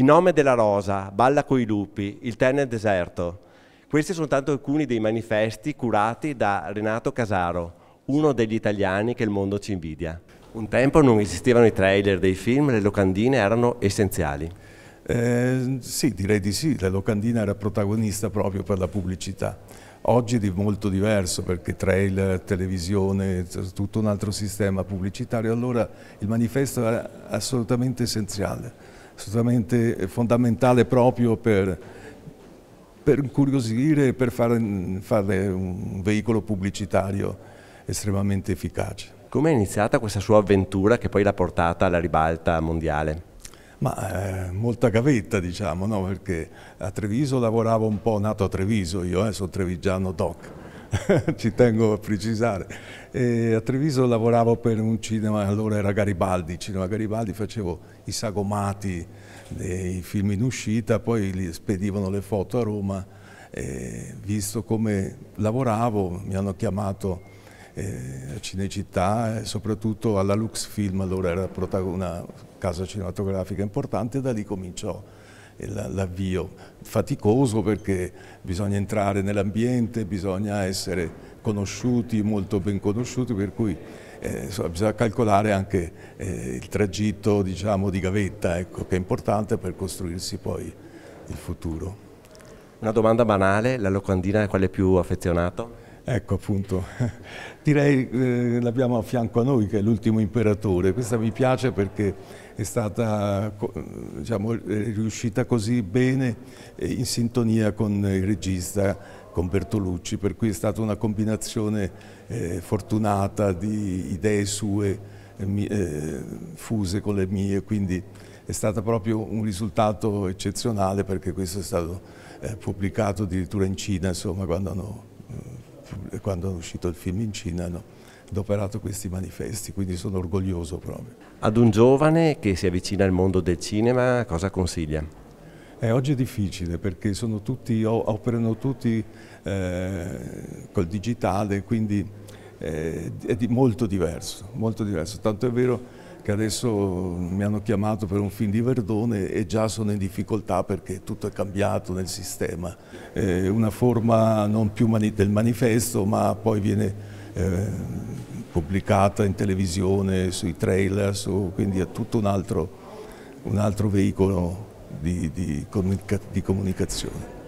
Il nome della rosa, Balla coi lupi, Il tè nel deserto. Questi sono soltanto alcuni dei manifesti curati da Renato Casaro, uno degli italiani che il mondo ci invidia. Un tempo non esistevano i trailer dei film, le locandine erano essenziali. Eh, sì, direi di sì, la locandina era protagonista proprio per la pubblicità. Oggi è molto diverso perché trailer, televisione, tutto un altro sistema pubblicitario, allora il manifesto era assolutamente essenziale assolutamente fondamentale proprio per, per incuriosire e per fare, fare un veicolo pubblicitario estremamente efficace. Come è iniziata questa sua avventura che poi l'ha portata alla ribalta mondiale? Ma eh, molta gavetta diciamo, no? perché a Treviso lavoravo un po', nato a Treviso, io eh, sono trevigiano doc, ci tengo a precisare. E a Treviso lavoravo per un cinema, allora era Garibaldi, cinema Garibaldi, facevo i sagomati dei film in uscita, poi li spedivano le foto a Roma. E visto come lavoravo, mi hanno chiamato eh, a Cinecittà e soprattutto alla Lux Film, allora era una casa cinematografica importante, da lì cominciò l'avvio. Faticoso perché bisogna entrare nell'ambiente, bisogna essere conosciuti, molto ben conosciuti, per cui eh, bisogna calcolare anche eh, il tragitto diciamo, di gavetta, ecco, che è importante per costruirsi poi il futuro. Una domanda banale, la locandina è quale più affezionato? Ecco appunto, direi eh, l'abbiamo a fianco a noi che è l'ultimo imperatore, questa mi piace perché è stata diciamo, riuscita così bene eh, in sintonia con il regista, con Bertolucci, per cui è stata una combinazione eh, fortunata di idee sue eh, eh fuse con le mie, quindi è stato proprio un risultato eccezionale perché questo è stato eh, pubblicato addirittura in Cina, insomma, quando hanno eh, quando è uscito il film in Cina hanno adoperato questi manifesti, quindi sono orgoglioso proprio. Ad un giovane che si avvicina al mondo del cinema cosa consiglia? Eh, oggi è difficile perché tutti, operano tutti eh, col digitale, quindi eh, è di molto diverso, molto diverso. Tanto è vero che adesso mi hanno chiamato per un film di Verdone e già sono in difficoltà perché tutto è cambiato nel sistema. Eh, una forma non più mani del manifesto ma poi viene eh, pubblicata in televisione, sui trailer, su, quindi è tutto un altro, un altro veicolo di, di, comunica, di comunicazione.